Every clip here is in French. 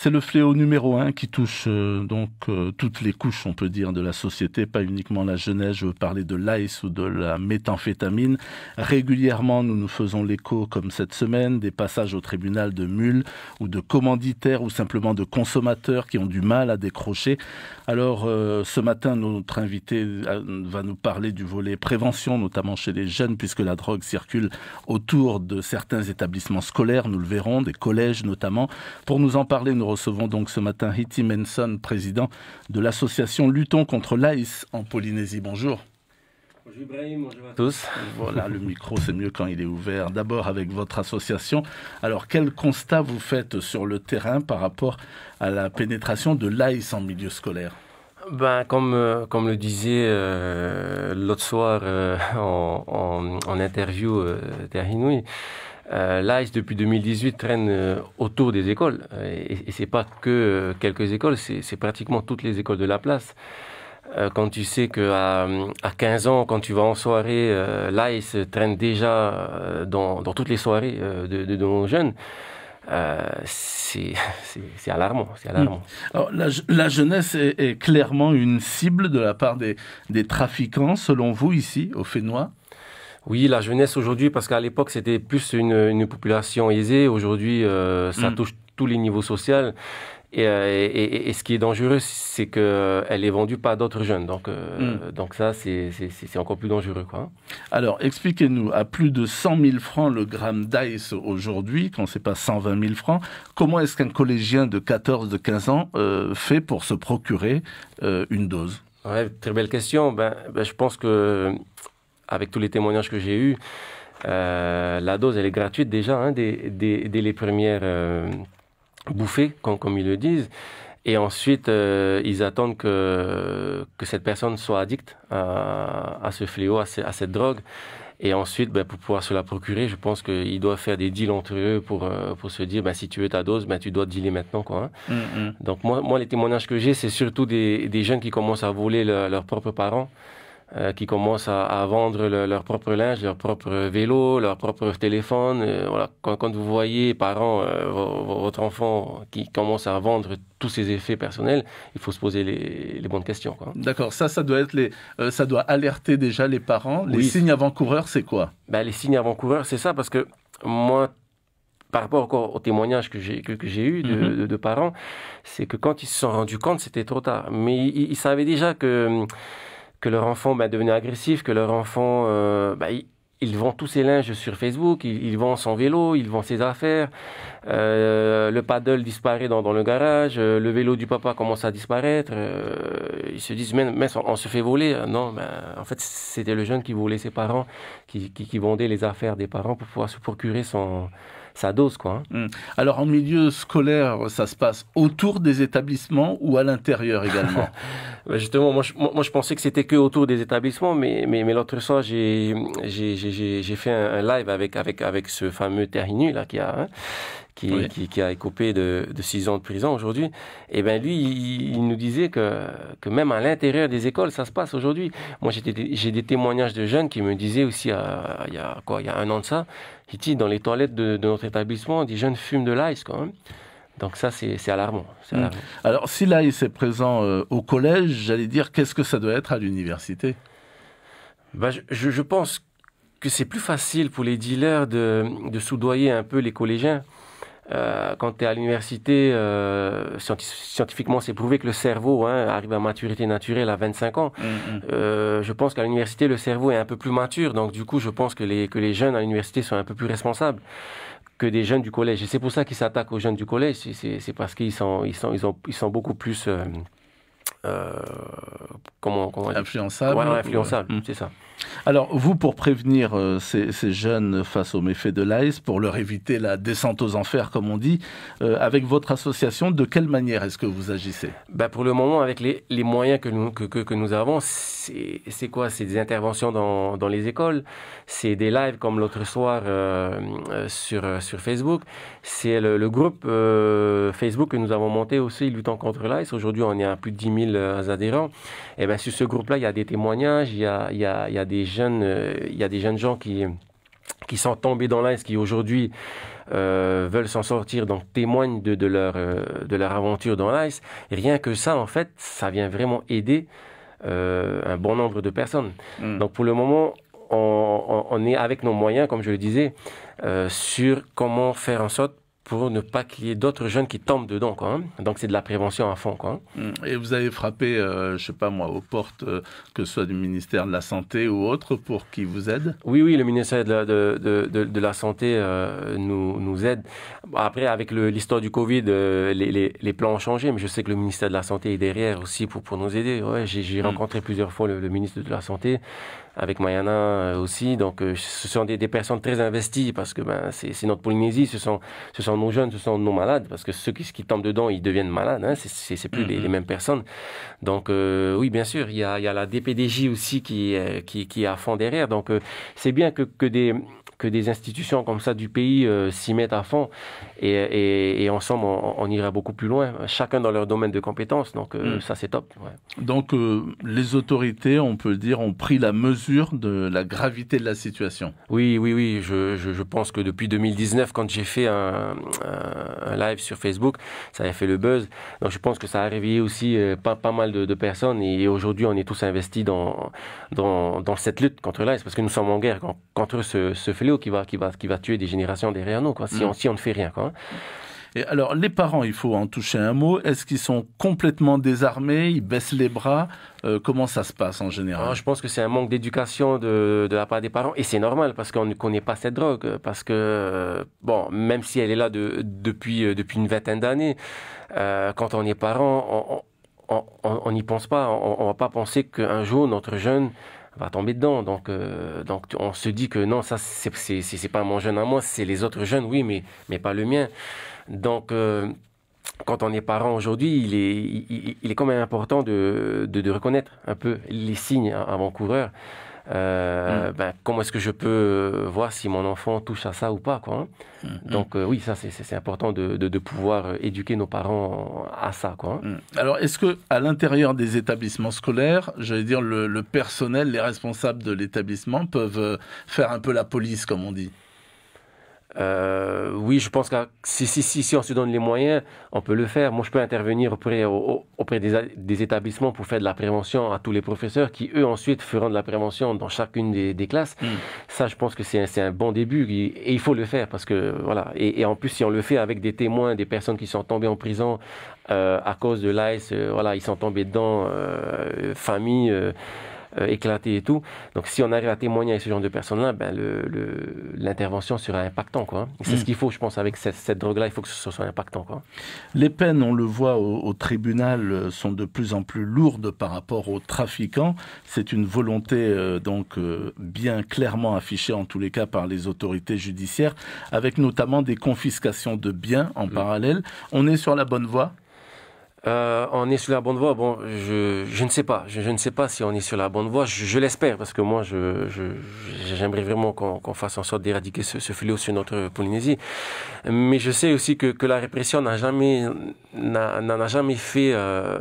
C'est le fléau numéro un qui touche euh, donc euh, toutes les couches, on peut dire, de la société, pas uniquement la jeunesse. Je veux parler de l'ice ou de la méthamphétamine. Régulièrement, nous nous faisons l'écho, comme cette semaine, des passages au tribunal de mules ou de commanditaires ou simplement de consommateurs qui ont du mal à décrocher. Alors, euh, ce matin, notre invité va nous parler du volet prévention, notamment chez les jeunes, puisque la drogue circule autour de certains établissements scolaires, nous le verrons, des collèges notamment. Pour nous en parler, nous recevons donc ce matin Hiti Menson, président de l'association Luttons contre l'AIS en Polynésie. Bonjour. Bonjour Ibrahim, bonjour à tous. Voilà, le micro, c'est mieux quand il est ouvert. D'abord avec votre association. Alors, quel constat vous faites sur le terrain par rapport à la pénétration de l'AIS en milieu scolaire ben, comme, euh, comme le disait euh, l'autre soir euh, en, interview euh, l'AIS depuis 2018 traîne euh, autour des écoles. Euh, et, ce c'est pas que euh, quelques écoles, c'est pratiquement toutes les écoles de la place. quand tu sais qu'à à 15 ans, quand tu vas en soirée, l'AIS traîne déjà dans, dans, toutes les soirées de, de, nos jeunes. c'est alarmant. alarmant. Hmm. Alors, la, jeunesse est, clairement une cible de la part des, des trafiquants, selon vous, ici, au Fénois oui, la jeunesse aujourd'hui, parce qu'à l'époque, c'était plus une, population aisée. Aujourd'hui, euh, ça mm. touche tous les niveaux sociaux. Et, euh, ce qui est dangereux, c'est qu'elle euh, est vendue par d'autres jeunes. Donc, mm. donc ça, c'est encore plus dangereux. Quoi. Hein. Alors, expliquez-nous, à plus de 100 000 francs le gramme d'ice aujourd'hui, quand n'est pas 120 000 francs, comment est-ce qu'un collégien de 14, de 15 ans fait pour se procurer une dose Très belle question. ben, ben je pense que avec tous les témoignages que j'ai eus, euh, la dose, elle est gratuite déjà, hein, dès, dès, les premières euh, bouffées, comme, comme, ils le disent. Et ensuite, euh, ils attendent que, que cette personne soit addicte à, ce fléau, à, cette drogue. Et ensuite, ben, pour pouvoir se la procurer, je pense qu'ils doivent faire des deals entre eux pour, pour se dire, ben, si tu veux ta dose, ben, tu dois te dealer maintenant. Quoi, hein. mm, mm. Donc moi, moi, les témoignages que j'ai, c'est surtout des, des, jeunes qui commencent à voler leurs propres parents. Euh, qui commencent à, vendre leur propre linge, leur propre vélo, leur propre téléphone. Euh, quand, vous voyez, parents, euh, votre enfant qui commence à vendre tous ses effets personnels, il faut se poser les, bonnes questions. D'accord, ça, ça doit, être les, ça doit alerter déjà les parents. Les signes avant-coureurs, c'est quoi ben, Les signes avant-coureurs, c'est ça, parce que moi, par rapport encore aux témoignages que j'ai que, eu mhm. de, parents, c'est que quand ils se sont rendus compte, c'était trop tard. Mais ils savaient déjà que hum, que leur enfant va bah, devenu agressif, que leur enfant, euh, bah, Ils il, vend tous ses linges sur Facebook, il, vend son vélo, il vend ses affaires, euh, le paddle disparaît dans, le garage, euh, le vélo du papa commence à disparaître, ils se disent, mais, mais on, se fait voler. Non, ben en fait, c'était le jeune qui volait ses parents, qui, qui, qui vendait les affaires des parents pour pouvoir se procurer son, ça dose. Quoi, hein. hmm. Alors en milieu scolaire, ça se passe autour des établissements ou à l'intérieur également bah, Justement, moi je, pensais que c'était que autour des établissements, mais, mais, l'autre soir j'ai fait un, live avec, avec, ce fameux Terrinu là, qui a, hein, qui, a écopé de, de six ans de prison aujourd'hui, et eh bien, lui, il, nous disait que, même à l'intérieur des écoles, ça se passe aujourd'hui. Moi, j'ai des témoignages de jeunes qui me disaient aussi, euh, il y a quoi, il y a un an de ça, dit dans les toilettes de, notre établissement, des jeunes fument de l'ice quand même. Donc ça, c'est mm. alarmant, Alors si l'ice est présent euh, au collège, j'allais dire, qu'est-ce que ça doit être à l'université bah, je, pense que c'est plus facile pour les dealers de soudoyer un peu les collégiens. Euh, quand tu es à l'université, euh, scientifiquement, c'est prouvé que le cerveau hein, arrive à maturité naturelle à 25 ans. Mm, mm. euh, je pense qu'à l'université, le cerveau est un peu plus mature. Donc, du coup, je pense que les, que les jeunes à l'université sont un peu plus responsables que des jeunes du collège. Et c'est pour ça qu'ils s'attaquent aux jeunes du collège. C'est parce qu'ils sont, ils sont, ils ont, ils sont beaucoup plus... Euh, euh, comment, comment influençable. c'est ça. Alors, vous, pour prévenir euh, ces, jeunes face aux méfaits de l'ice, pour leur éviter la descente aux enfers, comme on dit, euh, avec votre association, de quelle manière est-ce que vous agissez ben, Pour le moment, avec les, moyens que nous, avons, c'est quoi C'est des interventions dans, les écoles, c'est des lives comme l'autre soir sur, Facebook, c'est le, groupe Facebook que nous avons monté aussi, luttant contre l'ice. Aujourd'hui, on est à plus de 10 000 adhérents. Et bien, sur ce groupe-là, il y a des témoignages, il y a, il y a, des, jeunes, euh, il y a des jeunes gens qui, qui sont tombés dans l'ice, qui aujourd'hui euh, veulent s'en sortir, donc témoignent de, de leur, euh, de leur aventure dans l'ICE. Rien que ça, en fait, ça vient vraiment aider un bon nombre de personnes. Mm. Donc pour le moment, on, on, on, est avec nos moyens, comme je le disais, sur comment faire en sorte pour ne pas qu'il y ait d'autres jeunes qui tombent dedans. Quoi, hein. Donc c'est de la prévention à fond. Quoi, hein. mm. Et vous avez frappé, euh, je sais pas moi, aux portes, euh, que ce soit du ministère de la Santé ou autre, pour qu'ils vous aident Oui, oui, le ministère de la, de, de, la Santé euh, nous, nous aide. Après, avec l'histoire du Covid, les, les, les, plans ont changé, mais je sais que le ministère de la Santé est derrière aussi pour, pour nous aider. J'ai mm. rencontré plusieurs fois le ministre de la Santé avec Mayana euh, aussi. Donc, euh, ce sont des, personnes très investies parce que ben, c'est notre Polynésie, ce sont, ce sont nos jeunes, ce sont nos malades parce que ceux qui, qui tombent dedans, ils deviennent malades. Hein, c'est plus les, mhm. mêmes personnes. Donc, euh, oui, bien sûr, il y a, la DPDJ aussi qui, qui, est à fond derrière. Donc, c'est bien que, que des que des institutions comme ça du pays s'y mettent à fond et, et, ensemble on, ira beaucoup plus loin, chacun dans leur domaine de compétences. Donc mm. ça c'est top. Donc les autorités, on peut dire, ont pris la mesure de la gravité de la situation. Oui, oui, oui. Je, pense que depuis 2019, quand j'ai fait un, live sur Facebook, ça a fait le buzz. Donc je pense que ça a réveillé aussi euh, pas, pas mal de, personnes. Et aujourd'hui, on est tous investis dans, dans, cette lutte contre l'AIDS parce que nous sommes en guerre contre ce, fléau qui va, qui, va, qui va tuer des générations derrière nous, quoi, si, mm. on, si on ne fait rien. Quoi. Hein. Et alors, les parents, il faut en toucher un mot. Est-ce qu'ils sont complètement désarmés Ils baissent les bras euh, Comment ça se passe en général ah, Je pense que c'est un manque d'éducation de, la part des parents. Et c'est normal parce qu'on ne connaît pas cette drogue. Parce que, euh, bon, même si elle est là depuis, euh, depuis une vingtaine d'années, quand on est parent, on n'y pense pas. On ne va pas penser qu'un jour, notre jeune va tomber dedans. Donc, donc on se dit que non, ça, c'est pas mon jeune à moi, c'est les autres jeunes, oui, mais, mais pas le mien. Donc, euh, quand on est parent aujourd'hui, il est, il, est quand même important de, de, reconnaître un peu les signes avant-coureurs. Euh, mm. ben, comment est-ce que je peux euh, voir si mon enfant touche à ça ou pas quoi, hein. mm. Donc oui, ça c'est important de, de, pouvoir éduquer nos parents à ça. Quoi, hein. mm. Alors est-ce que à l'intérieur des établissements scolaires, j'allais dire le personnel, les responsables de l'établissement peuvent faire un peu la police comme on dit euh, oui, je pense que si, si, si, si, on se donne les moyens, on peut le faire. Moi, je peux intervenir auprès, auprès des, établissements pour faire de la prévention à tous les professeurs qui, eux, ensuite, feront de la prévention dans chacune des, classes. Hmm. Ça, je pense que c'est un, un, bon début et, il faut le faire parce que, voilà. Et, en plus, si on le fait avec des témoins, des personnes qui sont tombées en prison euh, à cause de l'AIS, euh, voilà, ils sont tombés dedans, euh, famille. Euh, euh, éclaté et tout. Donc, si on arrive à témoigner avec ce genre de personnes-là, ben, l'intervention le, sera impactante. C'est ce mm. qu'il faut, je pense, avec cette, drogue-là, il faut que ce soit impactant. Quoi. Les peines, on le voit au, tribunal, euh, sont de plus en plus lourdes par rapport aux trafiquants. C'est une volonté euh, donc bien clairement affichée, en tous les cas, par les autorités judiciaires, avec notamment des confiscations de biens en mm. parallèle. On est sur la bonne voie euh, on est sur la bonne voie. Bon, je, ne sais pas. Je, ne sais pas si on est sur la bonne voie. Je, l'espère parce que moi, j'aimerais vraiment qu'on fasse en sorte d'éradiquer ce, ce fléau sur notre Polynésie. Mais je sais aussi que, que la répression n'a jamais, n'a jamais fait euh,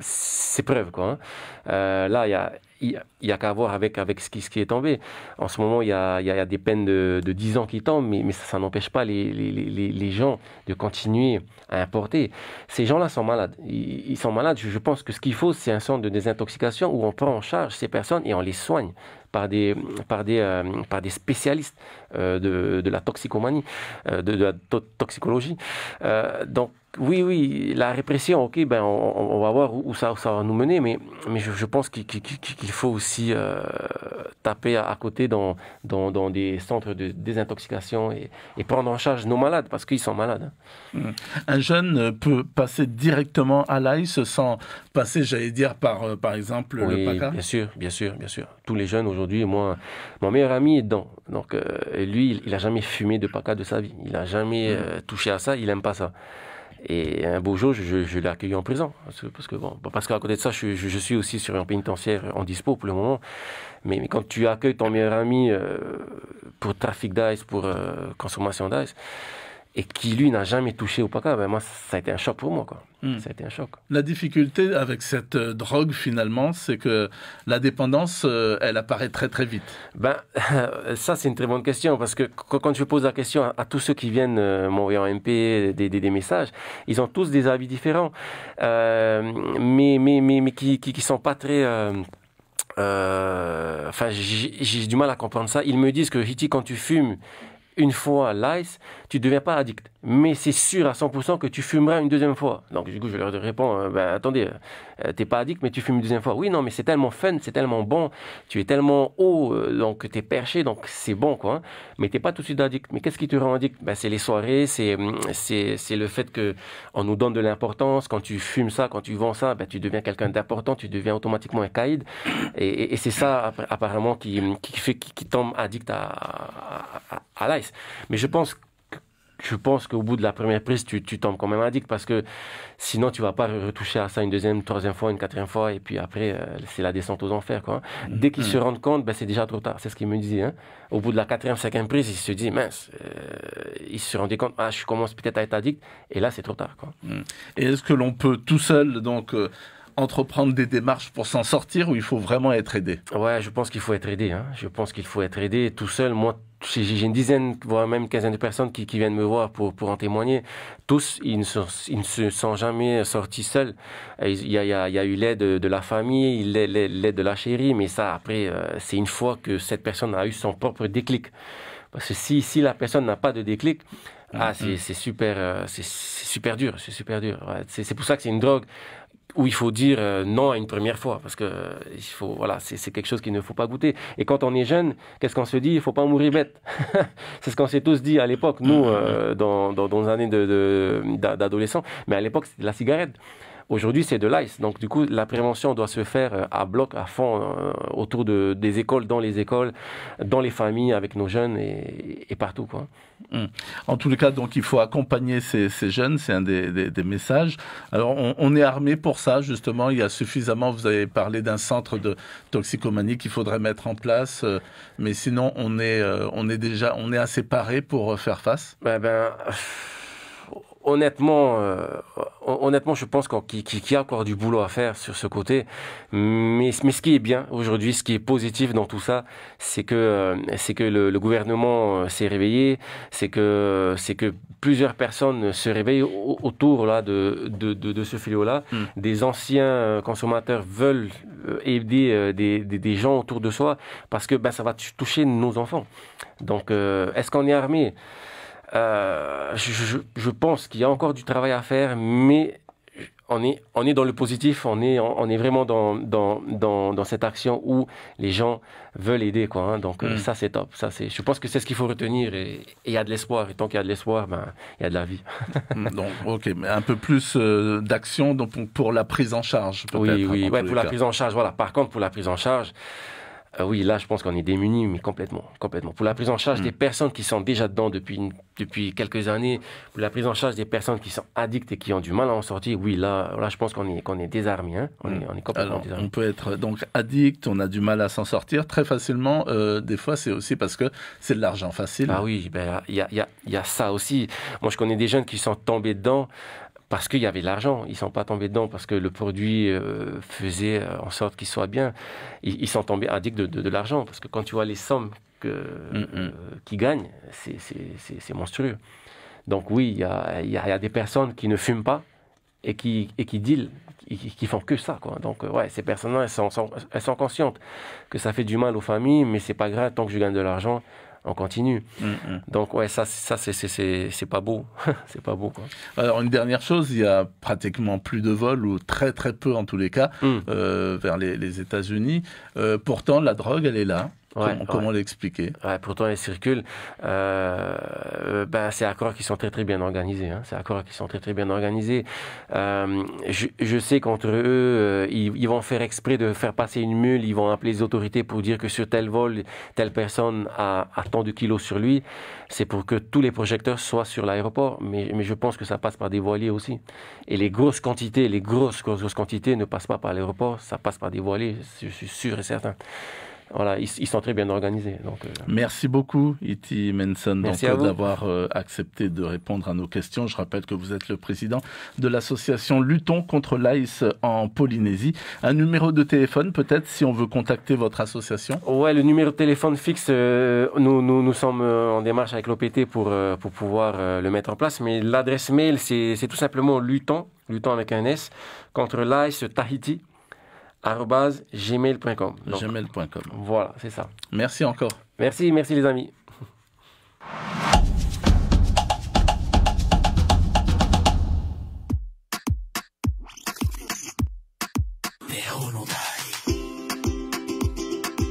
ses preuves. Quoi, hein. euh, là, il y a il n'y a qu'à voir avec, avec ce, qui, ce qui est tombé. En ce moment, il y a, y a des peines de, de, 10 ans qui tombent, mais, mais ça, n'empêche pas les, les, les, les, gens de continuer à importer. Ces gens-là sont malades. Ils, sont malades. Je, pense que ce qu'il faut, c'est un centre de désintoxication où on prend en charge ces personnes et on les soigne par des, par des, euh, par des spécialistes euh, de, de, la toxicomanie, euh, de, de, la toxicologie. donc, oui, oui, la répression, ok, ben on, va voir où, ça, va nous mener, mais, mais je, pense qu'il faut aussi euh, taper à, côté dans, dans, des centres de désintoxication et, prendre en charge nos malades, parce qu'ils sont malades. Hein. Mmh. Un jeune euh, peut passer directement à l'ice sans passer, j'allais dire, par, euh, par exemple, le PACA Bien sûr, bien sûr, bien sûr. Tous les jeunes aujourd'hui, moi, mon meilleur ami est dedans. Donc, lui, il n'a jamais fumé de PACA de sa vie. Il n'a jamais mmh. touché à ça, il n'aime pas ça. Et un beau jour, je, je l'ai accueilli en prison. Parce que, bon, parce qu'à côté de ça, je, suis aussi sur un pénitentiaire en dispo pour le moment. Mais, quand tu accueilles ton meilleur ami euh, pour trafic d'ice, pour euh, consommation d'ice, et qui, lui, n'a jamais touché au paca, ben, moi, ça a été un choc pour moi. Quoi. Hmm. Ça a été un choc. La difficulté avec cette euh, drogue, finalement, c'est que la dépendance, euh, elle apparaît très, très vite. Ben, ça, c'est une très bonne question, parce que quand je pose la question à, tous ceux qui viennent euh, m'envoyer en MP des, des, messages, ils ont tous des avis différents, mais, mais, mais, mais, qui ne sont pas très... Enfin, j'ai du mal à comprendre ça. Ils me disent que, Hiti, quand tu fumes, une fois l'ice, tu ne deviens pas addict. Mais c'est sûr à 100% que tu fumeras une deuxième fois. Donc, du coup, je leur réponds, euh, ben, attendez, euh, t'es pas addict, mais tu fumes une deuxième fois. Oui, non, mais c'est tellement fun, c'est tellement bon, tu es tellement haut, donc euh, donc t'es perché, donc c'est bon, quoi. Hein. Mais t'es pas tout de suite addict. Mais qu'est-ce qui te rend addict ben, C'est les soirées, c'est, hum, c'est, c'est le fait que on nous donne de l'importance. Quand tu fumes ça, quand tu vends ça, ben, tu deviens quelqu'un d'important, tu deviens automatiquement un caïd. Et, c'est ça, apparemment, qui, qui fait qui, tombe addict à, à, à l'ice. Mais je pense je pense qu'au bout de la première prise, tu, tombes quand même addict parce que sinon, tu vas pas retoucher à ça une deuxième, une troisième fois, une quatrième fois. Et puis après, euh, c'est la descente aux enfers. Quoi. Hein. Mm-hmm. Dès qu'ils se mm-hmm. rendent compte, ben, c'est déjà trop tard. C'est ce qu'ils me disaient. Hein. Au bout de la quatrième, cinquième prise, ils se disent, mince, euh, ils se rendaient compte, ah, je commence peut-être à être addict. Et là, c'est trop tard. Quoi. Mm. Et est-ce que l'on peut tout seul, donc, euh, entreprendre des démarches pour s'en sortir ou il faut vraiment être aidé Ouais, je pense qu'il faut être aidé. Hein. Je pense qu'il faut être aidé tout seul. Moi, j'ai une dizaine, voire même une quinzaine de personnes qui, viennent me voir pour, pour, en témoigner. Tous, ils ne, se sont jamais sortis seuls. Il y a, il y a, il y a eu l'aide de la famille, l'aide de la chérie, mais ça, après, euh, c'est une fois que cette personne a eu son propre déclic. Parce que si, si la personne n'a pas de déclic, ah, c'est mm-hmm. super, euh, c'est super dur, c'est super dur. C'est pour ça que c'est une drogue où il faut dire euh, non à une première fois, parce que euh, il faut, voilà, c'est quelque chose qu'il ne faut pas goûter. Et quand on est jeune, qu'est-ce qu'on se dit Il faut pas mourir bête. c'est ce qu'on s'est tous dit à l'époque, nous, mm. euh, dans, dans, dans nos années d'adolescents. De, d'adolescents Mais à l'époque, c'était la cigarette. Aujourd'hui, c'est de l'ICE. Donc, du coup, la prévention doit se faire euh, à bloc, à fond, euh, autour de, des écoles, dans les écoles, dans les familles, avec nos jeunes et, et partout. Quoi. Hmm. En tous les cas, donc, il faut accompagner ces, ces jeunes. C'est un des, des, messages. Alors, on, est armé pour ça, justement. Il y a suffisamment, vous avez parlé d'un centre de toxicomanie qu'il faudrait mettre en place. Euh, mais sinon, on est, on est déjà on est assez paré pour faire face. Eh ben, ben honnêtement, euh, honnêtement, je pense qu'il y a encore du boulot à faire sur ce côté. Mais, mais ce qui est bien aujourd'hui, ce qui est positif dans tout ça, c'est que, euh, que le, gouvernement euh, s'est réveillé, c'est que, que plusieurs personnes se réveillent autour là, de, de, ce fléau-là. Hmm. Des anciens consommateurs veulent aider des, gens autour de soi parce que ben, ça va toucher nos enfants. Donc, est-ce qu'on est armé euh, je, pense qu'il y a encore du travail à faire, mais on est, on est dans le positif, on est, on, est vraiment dans, dans, dans, dans cette action où les gens veulent aider. Quoi, hein. Donc euh, mm. ça, c'est top. Ça, c'est, je pense que c'est ce qu'il faut retenir. Et il y a de l'espoir. Et tant qu'il y a de l'espoir, ben, il y a de la vie. Mm, donc, ok, mais un peu plus euh, d'action donc, pour, la prise en charge. oui, hein, oui, ouais, pour la prise en charge. Voilà. Par contre, pour la prise en charge... Ah oui, là, je pense qu'on est démunis, mais complètement, complètement. Pour la prise en charge mm. des personnes qui sont déjà dedans depuis, quelques années, pour la prise en charge des personnes qui sont addictes et qui ont du mal à en sortir, oui, là, je pense qu'on est, qu'on désarmé. Hein. Mm. On, est, complètement On peut être euh, donc addict, on a du mal à s'en sortir très facilement. Euh, des fois, c'est aussi parce que c'est de l'argent facile. Ah oui, ben, il y, a, y a ça aussi. Moi, je connais des jeunes qui sont tombés dedans parce qu'il y avait de l'argent. Ils ne sont pas tombés dedans parce que le produit euh, faisait euh, en sorte qu'il soit bien. Ils, sont tombés addicts de, de, l'argent parce que quand tu vois les sommes mm, mm. Euh, qu'ils gagnent, c'est monstrueux. Donc oui, il y, a, des personnes qui ne fument pas et qui, et qui qui, font que ça. Quoi. Donc ouais, ces personnes-là, elles sont, elles sont conscientes que ça fait du mal aux familles, mais c'est pas grave tant que je gagne de l'argent on continue. Mm, mm. Donc ouais, ça, ça c'est pas beau, c'est pas beau. Quoi. Alors une dernière chose, il y a pratiquement plus de vols ou très très peu en tous les cas mm. euh, vers les, États-Unis. Euh, pourtant la drogue, elle est là comment, l'expliquer ouais, Pourtant, ils circulent. Euh, euh, ben, c'est accords qui sont très très bien organisés. Hein. C'est accords qui sont très très bien organisés. Euh, je, je, sais qu'entre eux, euh, ils, vont faire exprès de faire passer une mule. Ils vont appeler les autorités pour dire que sur tel vol, telle personne a, a tant de kilos sur lui. C'est pour que tous les projecteurs soient sur l'aéroport. Mais, mais je pense que ça passe par des voiliers aussi. Et les grosses quantités, les grosses grosses, grosses quantités ne passent pas par l'aéroport. Ça passe par des voiliers. Je suis sûr et certain voilà, ils, sont très bien organisés. Euh. Merci beaucoup, Iti e Manson, d'avoir euh, accepté de répondre à nos questions. Je rappelle que vous êtes le président de l'association Luttons contre l'ICE en Polynésie. Un numéro de téléphone, peut-être, si on veut contacter votre association Ouais, le numéro de téléphone fixe, euh, nous, nous, sommes en démarche avec l'OPT pour, pour pouvoir le mettre en place. Mais l'adresse mail, c'est tout simplement Luton, Luton avec un S, contre l'ICE Tahiti gmail.com. Gmail.com. Voilà, c'est ça. Merci encore. Merci, merci les amis.